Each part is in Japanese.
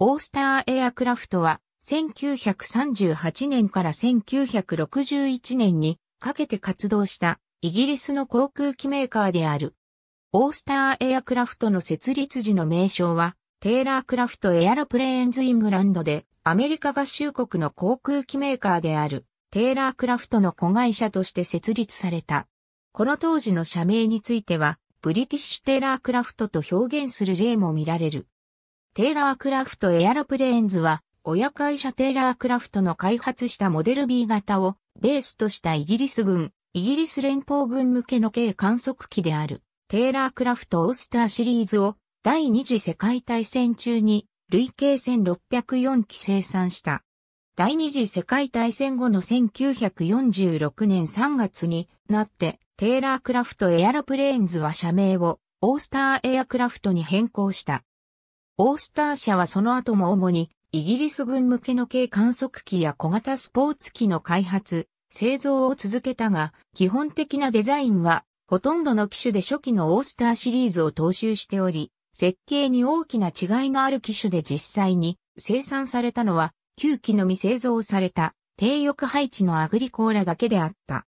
オースターエアクラフトは1938年から1961年にかけて活動したイギリスの航空機メーカーである。オースターエアクラフトの設立時の名称はテイラークラフトエアロプレーンズイングランドでアメリカ合衆国の航空機メーカーであるテイラークラフトの子会社として設立された。この当時の社名についてはブリティッシュテイラークラフトと表現する例も見られる。テイラークラフトエアロプレーンズは、親会社テイラークラフトの開発したモデル B 型をベースとしたイギリス軍、イギリス連邦軍向けの軽観測機である、テイラークラフトオースターシリーズを第二次世界大戦中に累計1604機生産した。第二次世界大戦後の1946年3月になって、テイラークラフトエアロプレーンズは社名をオースターエアクラフトに変更した。オースター社はその後も主にイギリス軍向けの軽観測機や小型スポーツ機の開発、製造を続けたが、基本的なデザインはほとんどの機種で初期のオースターシリーズを踏襲しており、設計に大きな違いのある機種で実際に生産されたのは9機のみ製造された低翼配置のアグリコーラだけであった。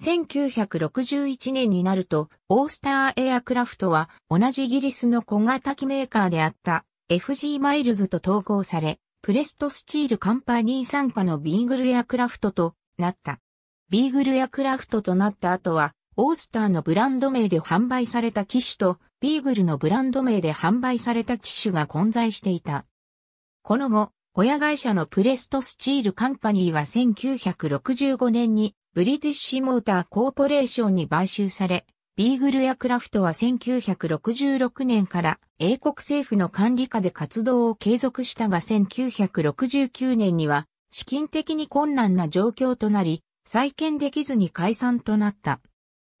1961年になると、オースターエアクラフトは同じイギリスの小型機メーカーであった FG マイルズと統合され、プレストスチールカンパニー傘下のビーグルエアクラフトとなった。ビーグルエアクラフトとなった後は、オースターのブランド名で販売された機種と、ビーグルのブランド名で販売された機種が混在していた。この後、親会社のプレストスチールカンパニーは1965年にブリティッシュモーターコーポレーションに買収され、ビーグルやクラフトは1966年から英国政府の管理下で活動を継続したが1969年には資金的に困難な状況となり、再建できずに解散となった。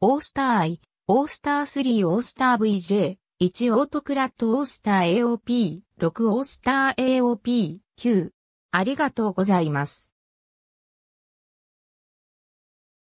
オースター I、オースター3、オースター VJ、1オートクラットオースター AOP、6オースター AOP、9。ありがとうございます。